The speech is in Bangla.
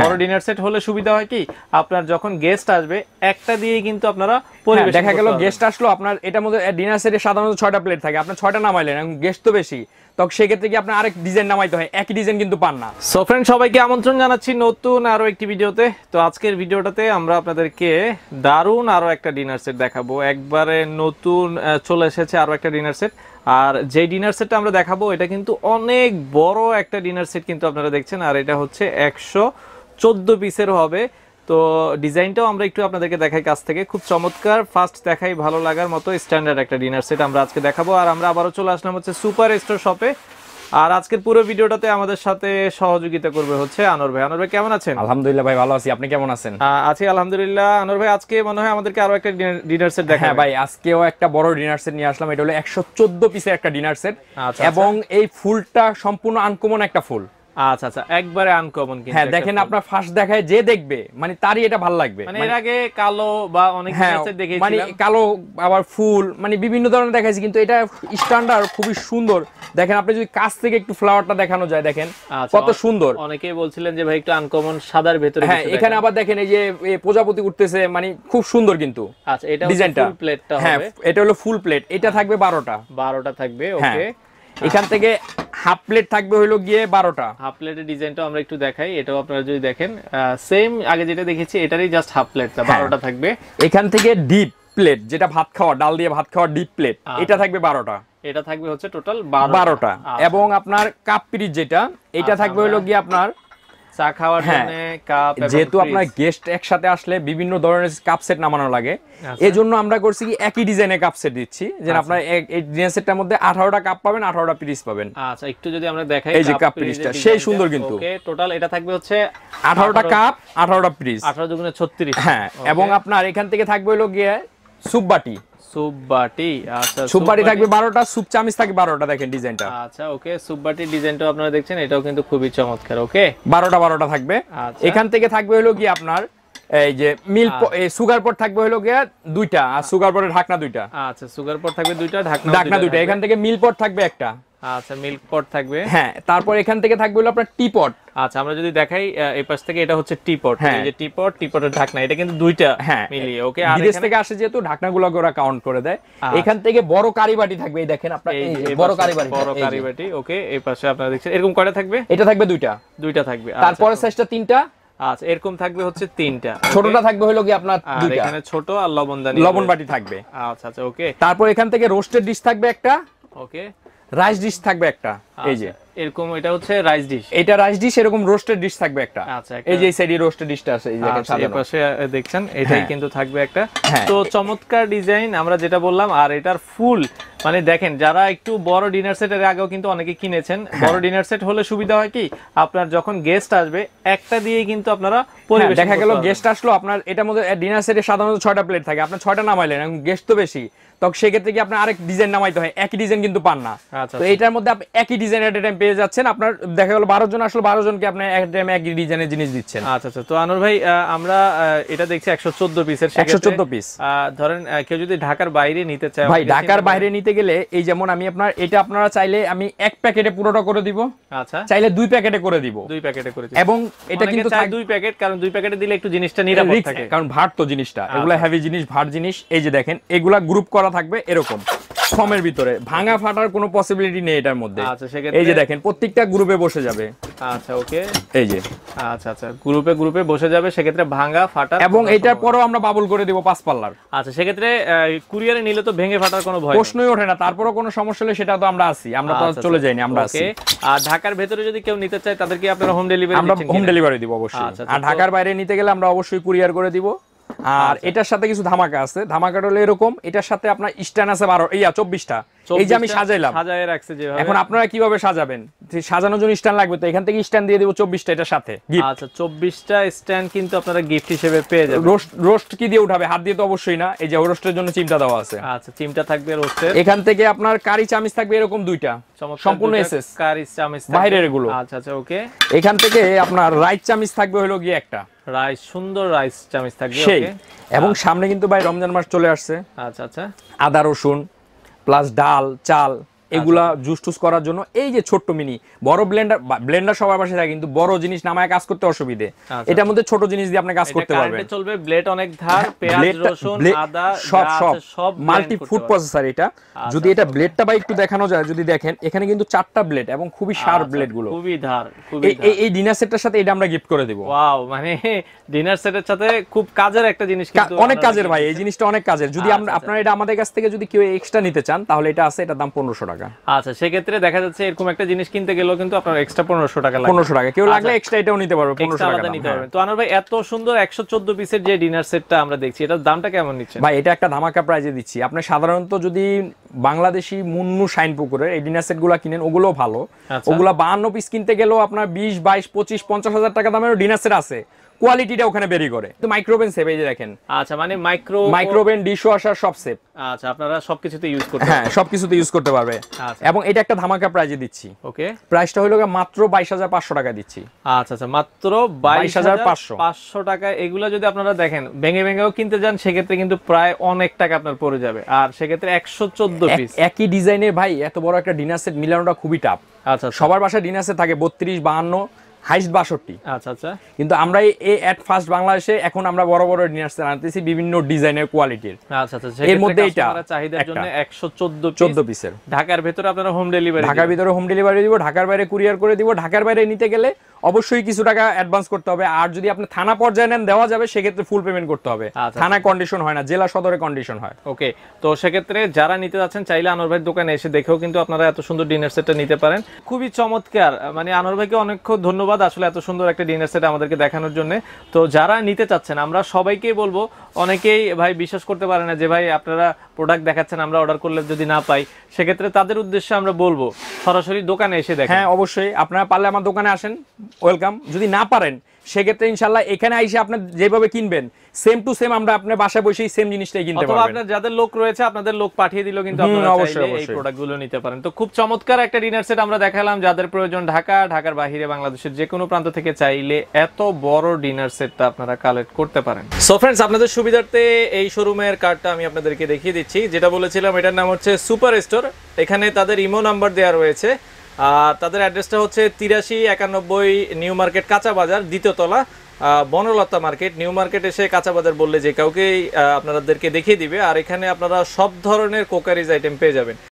হ্যাঁ। বড় ডিনার সেট হলে সুবিধা হয় কি আপনার যখন গেস্ট আসবে একটা দিয়ে কিন্তু আপনারা হ্যাঁ, পরিবেশন দেখা গেল গেস্ট আসলো আপনার এটার মধ্যে ডিনার সেটে সাধারণত ছয়টা প্লেট থাকে আপনি ছয়টা নামাইলেন এবং গেস্ট তো বেশি তখন সেক্ষেত্রে কি আপনার আরেক ডিজাইন নামাইতে হয় একই ডিজাইন কিন্তু পান না সো ফ্রেন্ড সবাইকে আমন্ত্রণ জানাচ্ছি নতুন আরও একটি ভিডিওতে তো আজকের ভিডিওটাতে আমরা আপনাদেরকে দারুণ আরও একটা ডিনার সেট দেখাবো একবারে নতুন চলে এসেছে আরও একটা ডিনার সেট আর যে ডিনার সেটটা আমরা দেখাবো এটা কিন্তু অনেক বড় একটা ডিনার সেট কিন্তু আপনারা দেখছেন আর এটা হচ্ছে একশো চোদ্দ পিসের হবে তো ডিজাইনটাও আমরা একটু আপনাদেরকে দেখাই কাছ থেকে খুব চমৎকার ফার্স্ট দেখাই ভালো লাগার মতো স্ট্যান্ডার্ড একটা ডিনার সেট আমরা আজকে দেখাবো আর আমরা আবারও চলে আসলাম হচ্ছে সুপার স্টোর শপে আর আজকের পুরো ভিডিওটাতে আমাদের সাথে সহযোগিতা করবে হচ্ছে আনোর ভাই আনর ভাই কেমন আছেন আলহামদুলিল্লাহ ভাই ভালো আছি আপনি কেমন আছেন আছি আলহামদুলিল্লাহ আনোর ভাই আজকে মনে হয় আমাদেরকে আরো একটা ডিনার সেট দেখা ভাই আজকেও একটা বড় ডিনার সেট নিয়ে আসলাম এটা হলো 114 পিসের একটা ডিনার আচ্ছা, সেট আচ্ছা। এবং এই ফুলটা সম্পূর্ণ আনকমন একটা ফুল আচ্ছা আচ্ছা একবারে আনকমন কিন্তু হ্যাঁ দেখেন আপনার ফার্স্ট দেখায় যে দেখবে মানে তারই এটা ভালো লাগবে মানে, মানে এর আগে কালো বা অনেক ম্যাচে দেখেছি মানে কালো আবার ফুল মানে বিভিন্ন ধরনের দেখাইছি কিন্তু এটা স্ট্যান্ডার্ড খুবই সুন্দর দেখেন আপনি যদি কাছ থেকে একটু ফ্লাওয়ারটা দেখানো যায় দেখেন আচ্ছা, কত সুন্দর অনেকেই বলছিলেন যে ভাই একটু আনকমন সাদার ভেতরে হ্যাঁ এখানে আবার দেখেন এই যে প্রজাপতি উঠতেছে মানে খুব সুন্দর কিন্তু আচ্ছা এটা ডিজাইনটা ফুল প্লেটটা হবে হ্যাঁ এটা হলো ফুল প্লেট এটা থাকবে 12টা 12টা থাকবে ওকে হ্যাঁ। আচ্ছা। এখান থেকে হাফ প্লেট থাকবে হলো গিয়ে বারোটা হাফ প্লেটের ডিজাইনটা আমরা একটু দেখাই এটাও আপনারা যদি দেখেন সেম আগে যেটা দেখেছি এটারই জাস্ট হাফ প্লেটটা বারোটা থাকবে এখান থেকে ডিপ প্লেট যেটা ভাত খাওয়া ডাল দিয়ে ভাত খাওয়া ডিপ প্লেট আচ্ছা। এটা থাকবে বারোটা এটা থাকবে হচ্ছে টোটাল বারোটা আচ্ছা। এবং আপনার কাপ পিরিচ যেটা এটা থাকবে হলো গিয়ে আপনার চা খাওয়ার হ্যাঁ, জন্য কাপ যেহেতু আপনার গেস্ট একসাথে আসলে বিভিন্ন ধরনের কাপ সেট নামানো লাগে আচ্ছা। এই জন্য আমরা করছি কি একই ডিজাইনের কাপ সেট দিচ্ছি যে আচ্ছা। আপনার এই ডিজাইন সেটটার মধ্যে আঠারোটা কাপ পাবেন আঠারোটা পিস পাবেন আচ্ছা একটু যদি আমরা দেখাই এই যে কাপ পিসটা সেই সুন্দর কিন্তু টোটাল এটা থাকবে হচ্ছে আঠারোটা কাপ আঠারোটা পিস আঠারো দুগুণে 36 হ্যাঁ এবং আপনার এখান থেকে থাকবে হলো গিয়ে সুববাটি সুববাটি আচ্ছা সুববাটি থাকবে 12টা সুপ চামচ থাকবে 12টা দেখেন ডিজাইনটা আচ্ছা ওকে সুববাটি ডিজাইনটা আপনারা দেখছেন এটাও কিন্তু খুবই চমৎকার ওকে 12টা 12টা থাকবে আচ্ছা। এখান থেকে থাকবে হলো কি আপনার এই যে মিল সুগার থাকবে হলো গিয়া দুইটা আর সুগার ঢাকনা দুইটা আচ্ছা সুগার থাকবে দুইটা ঢাকনা ঢাকনা দুইটা এখান থেকে মিল থাকবে একটা আচ্ছা থাকবে হ্যাঁ তারপর এখান থেকে থাকবে হলো আপনার টি আচ্ছা আমরা যদি দেখাই এই পাশ থেকে এটা হচ্ছে টি হ্যাঁ। এই যে টি টি ঢাকনা এটা কিন্তু দুইটা হ্যাঁ ওকে আর থেকে আসে যেহেতু ঢাকনাগুলোকে ওরা কাউন্ট করে দেয় আচ্ছা। এখান থেকে বড় কারিবাটি থাকবে এই দেখেন আপনার এই বড় কারিবাটি বড় ওকে এই পাশে আপনারা দেখছেন এরকম কয়টা থাকবে এটা থাকবে দুইটা দুইটা থাকবে আচ্ছা। তারপরে সাইজটা তিনটা আচ্ছা এরকম থাকবে হচ্ছে তিনটা ছোটটা থাকবে হলো কি আপনার এখানে ছোট আর লবণদানি লবণ বাটি থাকবে আচ্ছা আচ্ছা ওকে তারপর এখান থেকে রোস্টেড ডিশ থাকবে একটা ওকে রাইস ডিশ থাকবে একটা এই যে আচ্ছা। এরকম এটা হচ্ছে রাইস ডিশ এটা রাইস ডিশ এরকম রোস্টেড ডিশ থাকবে একটা আচ্ছা এই যে রোস্টেড ডিশটা আছে এই দেখেন সাদা পাশে দেখছেন এটাই হ্যাঁ। কিন্তু থাকবে একটা হ্যাঁ। তো চমৎকার ডিজাইন আমরা যেটা বললাম আর এটার ফুল মানে দেখেন যারা একটু বড় ডিনার সেটের আগেও কিন্তু অনেকে কিনেছেন হ্যাঁ। বড় ডিনার সেট হলে সুবিধা হয় কি আপনার যখন গেস্ট আসবে একটা দিয়ে কিন্তু আপনারা পরিবেশ দেখা গেল গেস্ট আসলো আপনার এটার মধ্যে ডিনার সেটে সাধারণত ছয়টা প্লেট থাকে আপনার ছয়টা নামাইলেন গেস্ট তো বেশি তখন সেক্ষেত্রে কি আপনার আরেক ডিজাইন নামাইতে হয় একই ডিজাইন কিন্তু পান না আচ্ছা, আচ্ছা এটার মধ্যে আপনি একই ডিজাইন এট টাইম পেয়ে পেয়ে যাচ্ছেন আপনার দেখা গেল বারো জন আসলে বারো জনকে আপনি এক টাইম এক ডিজাইনের জিনিস দিচ্ছেন আচ্ছা আচ্ছা তো আনুর ভাই আমরা এটা দেখছি একশো চোদ্দ পিসের একশো চোদ্দ পিস ধরেন কেউ যদি ঢাকার বাইরে নিতে চায় ভাই ঢাকার বাইরে নিতে গেলে এই যেমন আমি আপনার এটা আপনারা চাইলে আমি এক প্যাকেটে পুরোটা করে দিব আচ্ছা চাইলে দুই প্যাকেটে করে দিব দুই প্যাকেটে করে এবং এটা কিন্তু দুই প্যাকেট কারণ দুই প্যাকেটে দিলে একটু জিনিসটা নিরাপদ থাকে কারণ ভাট তো জিনিসটা এগুলা হেভি আচ্ছা। জিনিস ভার জিনিস এই যে দেখেন এগুলা গ্রুপ করা থাকবে এরকম ফর্মের ভিতরে ভাঙা ফাটার কোনো পসিবিলিটি নেই এটার মধ্যে আচ্ছা সেক্ষেত্রে এই যে দেখেন প্রত্যেকটা গ্রুপে বসে যাবে আচ্ছা ওকে এই যে আচ্ছা আচ্ছা গ্রুপে গ্রুপে বসে যাবে সেক্ষেত্রে ভাঙা ফাটা এবং এটার পরেও আমরা বাবল করে দেব পাঁচ পাল্লার আচ্ছা সেক্ষেত্রে কুরিয়ারে নিলে তো ভেঙে ফাটার কোনো ভয় প্রশ্নই ওঠে না তারপরও কোনো সমস্যা হলে সেটা তো আমরা আছি আমরা তো আচ্ছা, চলে আচ্ছা। যাইনি আমরা আছি আর ঢাকার ভেতরে যদি কেউ নিতে চায় তাদেরকে আপনারা হোম ডেলিভারি আমরা হোম ডেলিভারি দিব অবশ্যই আচ্ছা, আর ঢাকার বাইরে নিতে গেলে আমরা অবশ্যই কুরিয়ার করে দিব আর আচ্ছা। এটার সাথে কিছু ধামাকা আছে ধামাকাটা হলো এরকম এটার সাথে আপনার স্ট্যান্ড আছে বারো ইয়া চব্বিশটা এই যে আমি সাজাইলাম সাজাই রাখছে যে এখন আপনারা কিভাবে সাজাবেন সাজানোর জন্য স্ট্যান্ড লাগবে তো এখান থেকে স্ট্যান্ড দিয়ে দেবো চব্বিশটা এটার সাথে আচ্ছা চব্বিশটা স্ট্যান্ড কিন্তু আপনারা গিফট হিসেবে পেয়ে যাবেন রোস্ট রোস্ট কি দিয়ে উঠাবে হাত দিয়ে তো অবশ্যই না এই যে রোস্টের জন্য চিমটা দেওয়া আছে আচ্ছা চিমটা থাকবে রোস্টের এখান থেকে আপনার কারি চামিচ থাকবে এরকম দুইটা সম্পূর্ণ এসএস কারি চামিচ বাইরের গুলো আচ্ছা আচ্ছা ওকে এখান থেকে আপনার রাইট চামিচ থাকবে হলো গিয়ে একটা রাইস সুন্দর রাইস চামিচ থাকবে সেই এবং আচ্ছা। সামনে কিন্তু ভাই রমজান মাস চলে আসছে আচ্ছা আচ্ছা আদা রসুন প্লাস ডাল চাল আচ্ছা। এগুলা জুস টুস করার জন্য এই যে ছোট্ট মিনি বড় ব্লেন্ডার ব্লেন্ডার সবার পাশে থাকে কিন্তু বড় জিনিস নামায় কাজ করতে অসুবিধে আচ্ছা, আচ্ছা। এটার মধ্যে ছোট জিনিস দিয়ে আপনি কাজ করতে পারবেন চলবে ব্লেড অনেক ধার হ্যাঁ, পেঁয়াজ রসুন আদা সব সব মাল্টি ফুড প্রসেসর এটা যদি এটা ব্লেডটা বা একটু দেখানো যায় যদি দেখেন এখানে কিন্তু চারটা ব্লেড এবং খুবই শার্প ব্লেড গুলো খুবই ধার এই এই ডিনার সেটটার সাথে এটা আমরা গিফট করে দেব ওয়াও মানে ডিনার সেটের সাথে খুব কাজের একটা জিনিস কিন্তু অনেক কাজের ভাই এই জিনিসটা অনেক কাজের যদি আপনারা এটা আমাদের কাছ থেকে যদি কেউ এক্সট্রা নিতে চান তাহলে এটা আছে এটা দাম 1500 টাকা টাকা আচ্ছা সেক্ষেত্রে দেখা যাচ্ছে এরকম একটা জিনিস কিনতে গেলেও কিন্তু আপনার এক্সট্রা পনেরোশো টাকা পনেরোশো টাকা কেউ লাগলে এক্সট্রা আচ্ছা। এটাও নিতে পনেরোশো টাকা নিতে পারবে হ্যাঁ। তো ভাই এত সুন্দর একশো চোদ্দ পিসের যে ডিনার সেটটা আমরা দেখছি এটার দামটা কেমন নিচ্ছে ভাই এটা একটা ধামাকা প্রাইজে দিচ্ছি আপনি সাধারণত যদি বাংলাদেশি মুন্নু শাইন পুকুরের এই ডিনার সেটগুলো কিনেন ওগুলো ভালো আচ্ছা। ওগুলো বাহান্ন পিস কিনতে গেলেও আপনার বিশ বাইশ পঁচিশ পঞ্চাশ হাজার টাকা দামের ডিনার সেট আছে কোয়ালিটিটা ওখানে বেরি করে তো মাইক্রোবেন সেভ এই যে দেখেন আচ্ছা মানে micro microwave dishwasher save সেভ আচ্ছা আপনারা সবকিছুতে ইউজ করতে হ্যাঁ সবকিছুতে ইউজ করতে পারবে আচ্ছা। এবং এটা একটা ধামাকা প্রাইজে দিচ্ছি ওকে প্রাইসটা হলো মাত্র 22500 টাকা দিচ্ছি আচ্ছা আচ্ছা মাত্র 22500 500 টাকা এগুলো যদি আপনারা দেখেন ভেঙে ভেঙেও কিনতে যান সেক্ষেত্রে কিন্তু প্রায় অনেক টাকা আপনার পড়ে যাবে আর সেক্ষেত্রে 114 পিস একই ডিজাইনের ভাই এত বড় একটা ডিনার সেট মিলানোটা খুবই টাফ আচ্ছা, আচ্ছা সবার বাসায় ডিনার সেট থাকে 32 52 হাইস্ট বাষট্টি আচ্ছা আচ্ছা কিন্তু আমরা এই অ্যাট ফার্স্ট বাংলাদেশে এখন আমরা বড় বড় আনতেছি বিভিন্ন ডিজাইনের কোয়ালিটির আচ্ছা আচ্ছা এর মধ্যে এটা চাহিদার জন্য পিসের ঢাকার ভিতরে আপনারা হোম ডেলিভারি ঢাকার হোম ডেলিভারি দিব ঢাকার বাইরে কুরিয়ার করে দিব ঢাকার বাইরে নিতে গেলে অবশ্যই কিছু টাকা অ্যাডভান্স করতে হবে আর যদি আপনি থানা পর্যায়ে নেন দেওয়া যাবে সেক্ষেত্রে ফুল পেমেন্ট করতে হবে আচ্ছা, আচ্ছা। থানা কন্ডিশন হয় না জেলা সদরে কন্ডিশন হয় ওকে তো সেক্ষেত্রে যারা নিতে যাচ্ছেন চাইলে আনোর ভাই দোকানে এসে দেখেও কিন্তু আপনারা এত সুন্দর ডিনার সেটটা নিতে পারেন খুবই চমৎকার মানে আনোর ভাইকে অনেক ধন্যবাদ ধন্যবাদ আসলে এত সুন্দর একটা ডিনার সেট আমাদেরকে দেখানোর জন্য তো যারা নিতে চাচ্ছেন আমরা সবাইকেই বলবো অনেকেই ভাই বিশ্বাস করতে পারে না যে ভাই আপনারা প্রোডাক্ট দেখাচ্ছেন আমরা অর্ডার করলে যদি না পাই সেক্ষেত্রে তাদের উদ্দেশ্যে আমরা বলবো সরাসরি দোকানে এসে দেখেন হ্যাঁ অবশ্যই আপনারা পারলে আমার দোকানে আসেন ওয়েলকাম যদি না পারেন সেক্ষেত্রে ইনশাল্লাহ এখানে আইসে আপনি যেভাবে কিনবেন সেম টু সেম আমরা আপনার বাসায় বসেই সেম জিনিসটাই কিনতে পারবেন আপনার যাদের লোক রয়েছে আপনাদের লোক পাঠিয়ে দিল কিন্তু আপনারা অবশ্যই এই প্রোডাক্টগুলো নিতে পারেন তো খুব চমৎকার একটা ডিনার সেট আমরা দেখালাম যাদের প্রয়োজন ঢাকা ঢাকার বাইরে বাংলাদেশের যে কোনো প্রান্ত থেকে চাইলে এত বড় ডিনার সেটটা আপনারা কালেক্ট করতে পারেন সো ফ্রেন্ডস আপনাদের সুবিধার্থে এই শোরুমের কার্ডটা আমি আপনাদেরকে দেখিয়ে দিচ্ছি যেটা বলেছিলাম এটার নাম হচ্ছে সুপার স্টোর এখানে তাদের ইমো নাম্বার দেওয়া রয়েছে তাদের অ্যাড্রেসটা হচ্ছে তিরাশি একানব্বই নিউ মার্কেট কাঁচা বাজার দ্বিতীয়তলা বনলতা মার্কেট নিউ মার্কেট এসে কাঁচা বাজার বললে যে কাউকেই আপনাদেরকে দেখিয়ে দিবে আর এখানে আপনারা সব ধরনের কোকারিজ আইটেম পেয়ে যাবেন